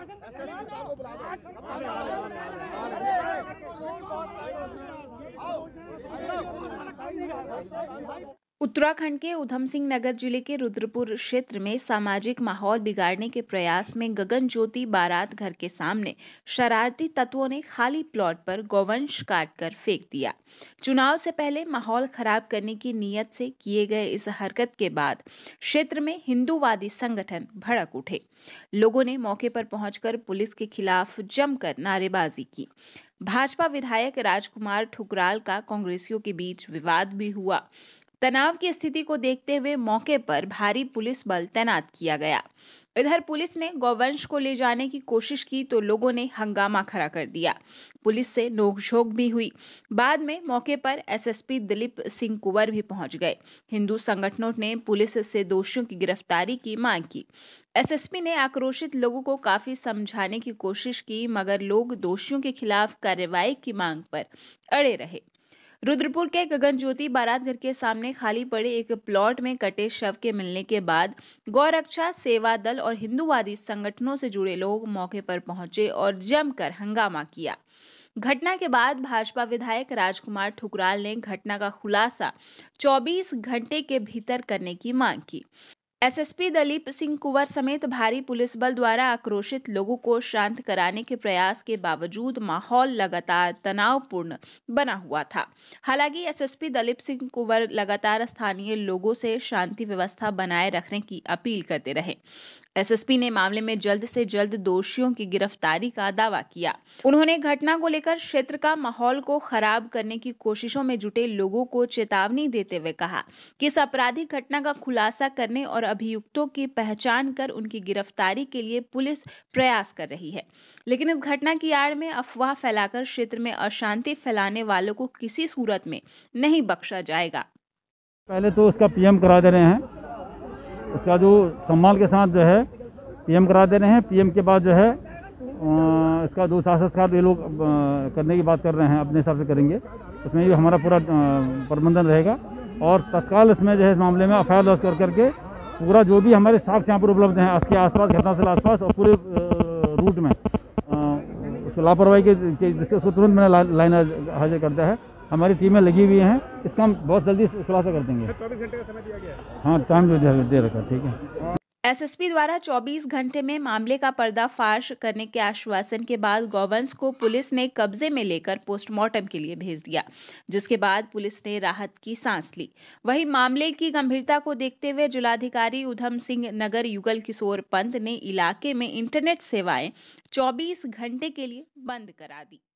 Thank you. Uttarakhand के उधम सिंह नगर जिले के रुद्रपुर क्षेत्र में सामाजिक माहौल बिगाड़ने के प्रयास में गगन ज्योति बारात घर के सामने शरारती तत्वों ने खाली प्लॉट पर गोवंश काटकर फेंक दिया चुनाव से पहले माहौल खराब करने की नीयत से किए गए इस हरकत के बाद क्षेत्र में हिंदूवादी संगठन भड़क उठे लोगों ने मौके पर पहुंचकर पुलिस के खिलाफ जमकर नारेबाजी की भाजपा विधायक राजकुमार ठुकराल का कांग्रेसियों के बीच विवाद भी हुआ तनाव की स्थिति को देखते हुए मौके पर भारी पुलिस बल तैनात किया गया इधर पुलिस ने गौवंश को ले जाने की कोशिश की तो लोगों ने हंगामा खड़ा कर दिया पुलिस से नोकझोंक भी हुई बाद में मौके पर एसएसपी दिलीप सिंह कुंवर भी पहुंच गए हिंदू संगठनों ने पुलिस से दोषियों की गिरफ्तारी की मांग की एसएसपी ने आक्रोशित लोगों को काफी समझाने की कोशिश की मगर लोग दोषियों के खिलाफ कार्रवाई की मांग पर अड़े रहे रुद्रपुर के गगन ज्योति बारात घर के सामने खाली पड़े एक प्लॉट में कटे शव के मिलने के बाद गौरक्षा सेवा दल और हिंदूवादी संगठनों से जुड़े लोग मौके पर पहुंचे और जमकर हंगामा किया घटना के बाद भाजपा विधायक राजकुमार ठुकराल ने घटना का खुलासा 24 घंटे के भीतर करने की मांग की एसएसपी दलीप सिंह कुंवर समेत भारी पुलिस बल द्वारा आक्रोशित लोगों को शांत कराने के प्रयास के बावजूद माहौल लगातार तनावपूर्ण बना हुआ था हालांकि एसएसपी दलीप सिंह कुंवर लगातार स्थानीय लोगों से शांति व्यवस्था बनाए रखने की अपील करते रहे एसएसपी ने मामले में जल्द से जल्द दोषियों की गिरफ्तारी का दावा किया उन्होंने घटना को लेकर क्षेत्र का माहौल को खराब करने की कोशिशों में जुटे लोगों को चेतावनी देते हुए कहा कि इस आपराधिक घटना का खुलासा करने और अभियुक्तों की पहचान कर उनकी गिरफ्तारी के लिए पुलिस प्रयास कर रही है लेकिन इस घटना की आड़ में अफवाह फैलाकर क्षेत्र में अशांति फैलाने वालों को किसी सूरत में नहीं बख्शा जाएगा पहले तो उसका पीएम करा दे रहे हैं उसका जो सम्मान के साथ जो है पीएम करा दे रहे हैं पीएम के बाद जो है इसका दो साल ये लोग करने की बात कर रहे हैं अपने हिसाब से करेंगे उसमें भी हमारा पूरा प्रबंधन रहेगा और तत्काल इसमें जो है इस मामले में एफ आई दर्ज कर करके पूरा जो भी हमारे साक्ष यहाँ पर उपलब्ध हैं उसके आसपास से आसपास और पूरे रूट में उसको लापरवाही के, के उसको तुरंत मैंने ला, लाइन हाजिर करता है हमारी टीमें लगी हुई हैं इसका हम बहुत जल्दी खुलासा कर देंगे हाँ टाइम जो तो दे रखा ठीक है एसएसपी द्वारा 24 घंटे में मामले का पर्दाफाश करने के आश्वासन के बाद गोवंश को पुलिस ने कब्जे में लेकर पोस्टमार्टम के लिए भेज दिया जिसके बाद पुलिस ने राहत की सांस ली वहीं मामले की गंभीरता को देखते हुए जिलाधिकारी उधम सिंह नगर युगल किशोर पंत ने इलाके में इंटरनेट सेवाएं 24 घंटे के लिए बंद करा दी